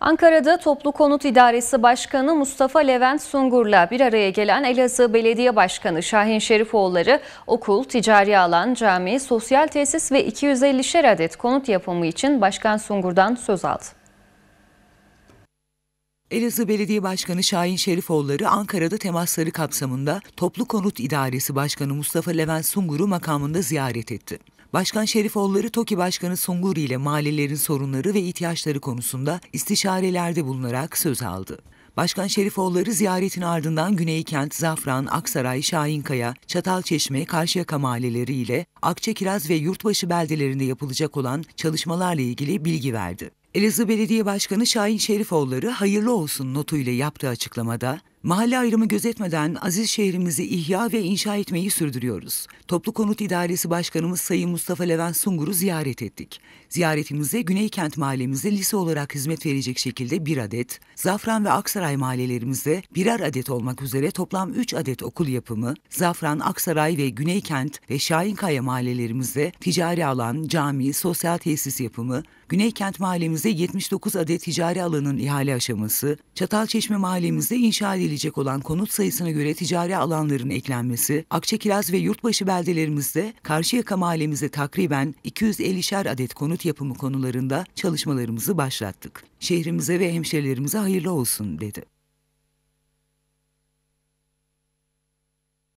Ankara'da Toplu Konut İdaresi Başkanı Mustafa Levent Sungur'la bir araya gelen Elazığ Belediye Başkanı Şahin Şerifoğulları okul, ticari alan, cami, sosyal tesis ve 250'şer adet konut yapımı için Başkan Sungur'dan söz aldı. Elazığ Belediye Başkanı Şahin Şerifoğulları Ankara'da temasları kapsamında Toplu Konut İdaresi Başkanı Mustafa Levent Sungur'u makamında ziyaret etti. Başkan Şerifoğulları TOKİ Başkanı Songur ile mahallelerin sorunları ve ihtiyaçları konusunda istişarelerde bulunarak söz aldı. Başkan Şerifoğulları ziyaretin ardından Güney Kent, Zafran, Aksaray, Şahinkaya, Çatalçeşme, Karşıyaka mahalleleri ile Akçakiraz ve Yurtbaşı beldelerinde yapılacak olan çalışmalarla ilgili bilgi verdi. Elazığ Belediye Başkanı Şahin Şerifoğulları hayırlı olsun notuyla yaptığı açıklamada Mahalle ayrımı gözetmeden aziz şehrimizi ihya ve inşa etmeyi sürdürüyoruz. Toplu Konut İdaresi Başkanımız Sayın Mustafa Levent Sungur'u ziyaret ettik. Ziyaretimizde Güneykent mahallemizde lise olarak hizmet verecek şekilde bir adet, Zafran ve Aksaray mahallelerimizde birer adet olmak üzere toplam üç adet okul yapımı, Zafran, Aksaray ve Güneykent ve Şahinkaya mahallelerimizde ticari alan, cami, sosyal tesis yapımı, Güneykent mahallemizde 79 adet ticari alanın ihale aşaması, Çatalçeşme mahallemizde inşa edilecek edilecek olan konut sayısına göre ticari alanların eklenmesi, Akçekiraz ve Yurtbaşı beldelerimizde Karşıyaka mahallemize takriben 250'şer adet konut yapımı konularında çalışmalarımızı başlattık. Şehrimize ve hemşerilerimize hayırlı olsun dedi.